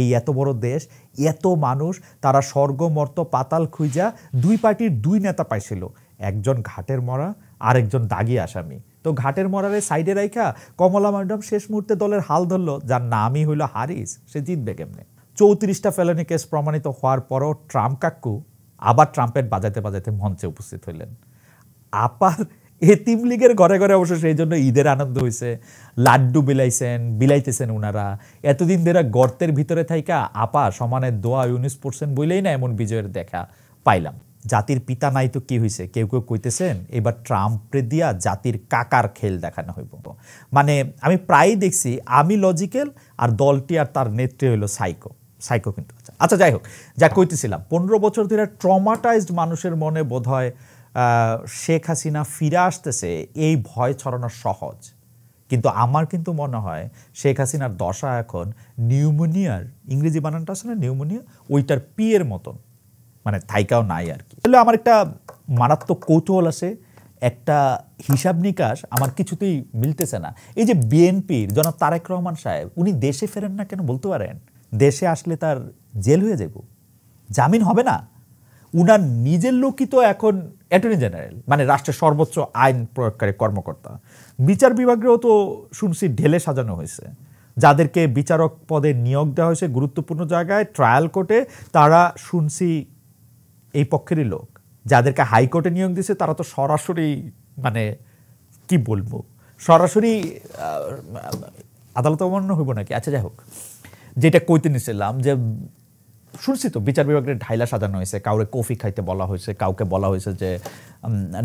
এই এত বড় দেশ এত মানুষ তারা স্বর্গমর্ত পাতাল খুঁজা দুই পার্টির দুই নেতা পাইছিল একজন ঘাটের মরা আরেকজন দাগি আসামি তো ঘাটের মরারে সাইডে রাইখা কমলা ম্যাডাম শেষ মুহূর্তে দলের হাল ধরলো যার নামই হইল হারিস সে জিতবে কেমনে চৌত্রিশটা ফেলানি কেস প্রমাণিত হওয়ার পরও ট্রাম্প কাকু আবার ট্রাম্পের বাজাতে বাজাতে মঞ্চে উপস্থিত হইলেন আপার এতিম লীগের ঘরে ঘরে অবশ্য সেই জন্য ঈদের আনন্দ হয়েছে লাড্ডু বিলাইছেন বিলাইতেছেন উনারা এতদিন ধরে গর্তের ভিতরে থাইকা আপা সমানের দোয়া ইউনিস পড়ছেন বইলেই না এমন বিজয়ের দেখা পাইলাম জাতির পিতা নাই তো কি হয়েছে কেউ কেউ কইতেছেন এবার ট্রাম্পে দিয়া জাতির কাকার খেল দেখানো হইব মানে আমি প্রায়ই দেখছি আমি লজিক্যাল আর দলটি আর তার নেত্রী হইল সাইকো সাইকো কিন্তু আচ্ছা যাই হোক যা কইতেছিলাম পনেরো বছর ধরে ট্রমাটাইজড মানুষের মনে বোধ হয় শেখ হাসিনা ফিরে আসতেছে এই ভয় ছড়ানো সহজ কিন্তু আমার কিন্তু মনে হয় শেখ হাসিনার দশা এখন নিউমোনিয়ার ইংরেজি বানানটা আছে না নিউমোনিয়া ওইটার পিয়ের মতন মানে থাইকাও নাই আর কি তাহলে আমার একটা মারাত্মক কৌতূহল আছে একটা হিসাব নিকাশ আমার কিছুতেই মিলতেছে না এই যে বিএনপির জনাব তারেক রহমান সাহেব উনি দেশে ফেরেন না কেন বলতে পারেন দেশে আসলে তার জেল হয়ে যাব জামিন হবে না উনার নিজের লোকই তো এখন অ্যাটর্নি জেনারেল মানে রাষ্ট্রের সর্বোচ্চ আইন প্রয়োগকারী কর্মকর্তা বিচার বিভাগেও তো শুনছি ঢেলে সাজানো হয়েছে যাদেরকে বিচারক পদে নিয়োগ দেওয়া হয়েছে গুরুত্বপূর্ণ জায়গায় ট্রায়াল কোর্টে তারা শুনছি এই পক্ষেরই লোক যাদেরকে হাইকোর্টে নিয়োগ দিয়েছে তারা তো সরাসরি মানে কি বলবো সরাসরি আদালত অমান্য হইব নাকি আচ্ছা যাই হোক যেটা কইতে নিছিলাম যে শুনছি তো বিচার বিভাগের ঢাইলা সাজানো হয়েছে কাউরে কফি খাইতে বলা হয়েছে কাউকে বলা হয়েছে যে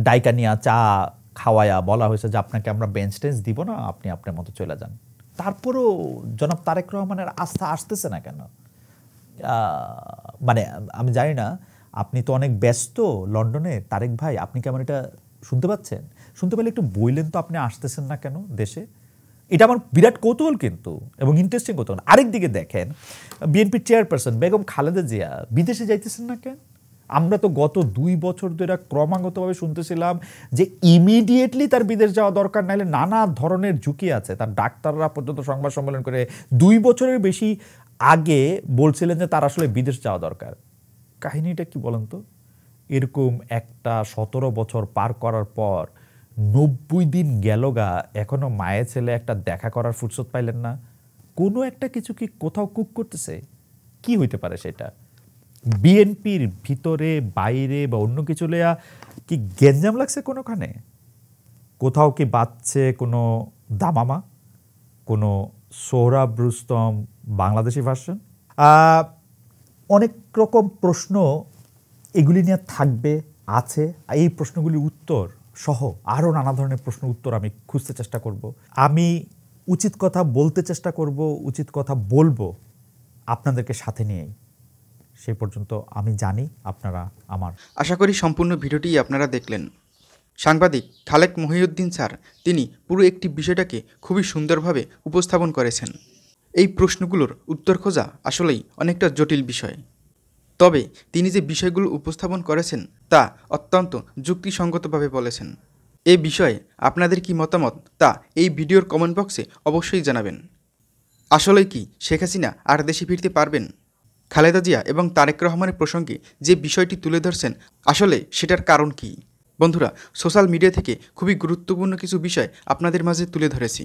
ডাইকানিয়া চা খাওয়ায়া বলা হয়েছে যে আপনাকে আমরা বেঞ্চ টেঞ্চ দিব না আপনি আপনার মতো চলে যান তারপরেও জনাব তারেক রহমানের আস্থা আসতেছে না কেন মানে আমি জানি না আপনি তো অনেক ব্যস্ত লন্ডনে তারেক ভাই আপনি কেমন এটা শুনতে পাচ্ছেন শুনতে পেলে একটু বইলেন তো আপনি আসতেছেন না কেন দেশে এটা আমার বিরাট কৌতূহল কিন্তু এবং ইন্টারেস্টিং কৌতূহল আরেক দিকে দেখেন বিএনপির চেয়ারপারসন বেগম খালেদা জিয়া বিদেশে যাইতেছেন না কেন আমরা তো গত দুই বছর ধরে ক্রমাগতভাবে শুনতেছিলাম যে ইমিডিয়েটলি তার বিদেশ যাওয়া দরকার নাহলে নানা ধরনের ঝুঁকি আছে তার ডাক্তাররা পর্যন্ত সংবাদ সম্মেলন করে দুই বছরের বেশি আগে বলছিলেন যে তার আসলে বিদেশ যাওয়া দরকার কাহিনীটা কি বলেন তো এরকম একটা সতেরো বছর পার করার পর নব্বই দিন গেল গা এখনও মায়ের ছেলে একটা দেখা করার ফুরসত পাইলেন না কোনো একটা কিছু কি কোথাও কুক করতেছে কি হইতে পারে সেটা বিএনপির ভিতরে বাইরে বা অন্য কিছু লেয়া কি গেঞ্জাম লাগছে কোনোখানে কোথাও কি বাঁচছে কোনো দামামা কোনো সোহরাব রুস্তম বাংলাদেশি ভার্সন অনেক রকম প্রশ্ন এগুলি নিয়ে থাকবে আছে এই প্রশ্নগুলির উত্তর সহ আরও নানা ধরনের প্রশ্ন উত্তর আমি খুঁজতে চেষ্টা করব আমি উচিত কথা বলতে চেষ্টা করব উচিত কথা বলবো আপনাদেরকে সাথে নিয়েই সে পর্যন্ত আমি জানি আপনারা আমার আশা করি সম্পূর্ণ ভিডিওটি আপনারা দেখলেন সাংবাদিক খালেক মহিউদ্দিন স্যার তিনি পুরো একটি বিষয়টাকে খুবই সুন্দরভাবে উপস্থাপন করেছেন এই প্রশ্নগুলোর উত্তর খোঁজা আসলেই অনেকটা জটিল বিষয় তবে তিনি যে বিষয়গুলো উপস্থাপন করেছেন তা অত্যন্ত যুক্তিসঙ্গতভাবে বলেছেন এ বিষয়ে আপনাদের কি মতামত তা এই ভিডিওর কমেন্ট বক্সে অবশ্যই জানাবেন আসলে কি শেখ হাসিনা আর দেশে ফিরতে পারবেন খালেদা জিয়া এবং তারেক রহমানের প্রসঙ্গে যে বিষয়টি তুলে ধরছেন আসলে সেটার কারণ কি বন্ধুরা সোশ্যাল মিডিয়া থেকে খুবই গুরুত্বপূর্ণ কিছু বিষয় আপনাদের মাঝে তুলে ধরেছি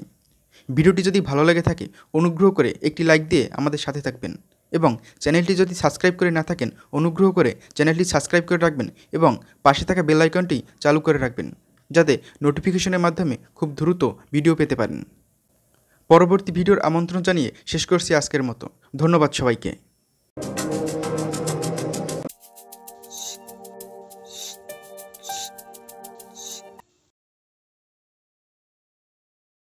ভিডিওটি যদি ভালো লেগে থাকে অনুগ্রহ করে একটি লাইক দিয়ে আমাদের সাথে থাকবেন এবং চ্যানেলটি যদি সাবস্ক্রাইব করে না থাকেন অনুগ্রহ করে চ্যানেলটি সাবস্ক্রাইব করে রাখবেন এবং পাশে থাকা বেল আইকনটি চালু করে রাখবেন যাতে নোটিফিকেশনের মাধ্যমে খুব দ্রুত ভিডিও পেতে পারেন পরবর্তী ভিডিওর আমন্ত্রণ জানিয়ে শেষ করছি আজকের মতো ধন্যবাদ সবাইকে